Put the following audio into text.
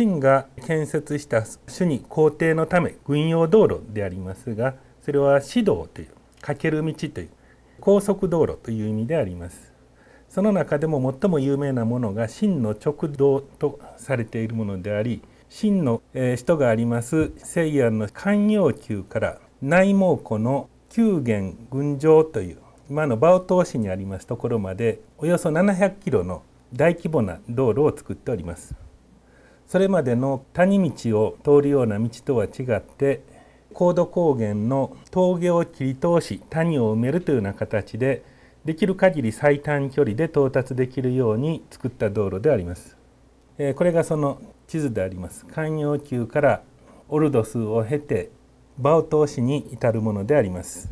秦が建設した主に皇帝のため軍用道路でありますがそれは指導というかける道という高速道路という意味でありますその中でも最も有名なものが秦の直道とされているものであり秦の首都があります西安の寛陽宮から内蒙古の九原群城という今のバ頭市にありますところまでおよそ700キロの大規模な道路を作っております。それまでの谷道を通るような道とは違って高度高原の峠を切り通し谷を埋めるというような形でできる限り最短距離で到達できるように作った道路であります。これがその地図であります。寛陽丘からオルドスを経てバオ島市に至るものであります。